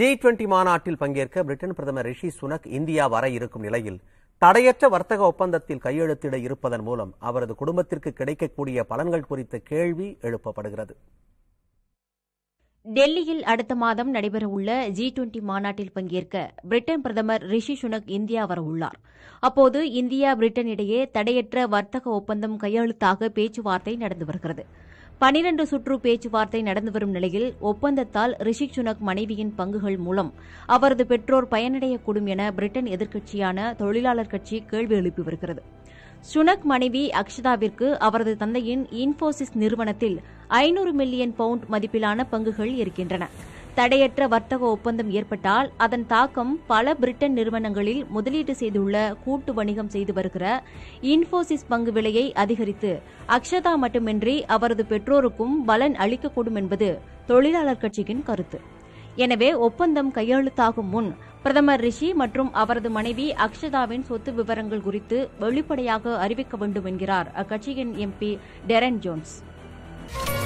G twenty மாநாட்டில் பங்கேற்க Britain பிரதமர் ரிஷி சுனக் இந்தியா வர இருக்கும் நிலையில் தடையற்ற வர்த்தக ஒப்பந்தத்தில் கையெழுத்திட இருப்பதன் மூலம் அவரது குடும்பத்திற்கு கிடைக்கக்கூடிய பலன்கள் குறித்த கேள்வி எழுப்பப்படுகிறது டெல்லியில் அடுத்த மாதம் நடைபெறவுள்ள ஜி டுவெண்டி மாநாட்டில் பங்கேற்க பிரிட்டன் பிரதமர் ரிஷி சுனக் இந்தியா வரவுள்ளார் அப்போது இந்தியா பிரிட்டன் இடையே தடையற்ற வர்த்தக ஒப்பந்தம் கையெழுத்தாக பேச்சுவார்த்தை நடந்து வருகிறது பனிரண்டு சுற்று பேச்சுவார்த்தை நடந்து வரும் நிலையில் ஒப்பந்தத்தால் ரிஷி சுனக் மனைவியின் பங்குகள் மூலம் அவரது பெற்றோர் பயனடையக்கூடும் என பிரிட்டன் எதிர்க்கட்சியான தொழிலாளர் கட்சி கேள்வி எழுப்பி வருகிறது சுனக் மனைவி அக்ஷதாவிற்கு அவரது தந்தையின் இன்போசிஸ் நிறுவனத்தில் ஐநூறு மில்லியன் பவுண்ட் மதிப்பிலான பங்குகள் இருக்கின்றன தடையற்ற வர்த்தக ஒப்பந்தம் ஏற்பட்டால் அதன் தாக்கம் பல பிரிட்டன் நிறுவனங்களில் முதலீடு செய்துள்ள கூட்டு வணிகம் செய்து வருகிற இன்போசிஸ் பங்கு விலையை அதிகரித்து அக்ஷதா மட்டுமின்றி அவரது பெற்றோருக்கும் பலன் அளிக்கக்கூடும் என்பது தொழிலாளர் கட்சியின் கருத்து எனவே ஒப்பந்தம் கையெழுத்தாகும் முன் பிரதமர் ரிஷி மற்றும் அவரது மனைவி அக்ஷதாவின் சொத்து விவரங்கள் குறித்து வெளிப்படையாக அறிவிக்க வேண்டும் என்கிறார் அக்கட்சியின் எம்பி டெரன் ஜோன்ஸ்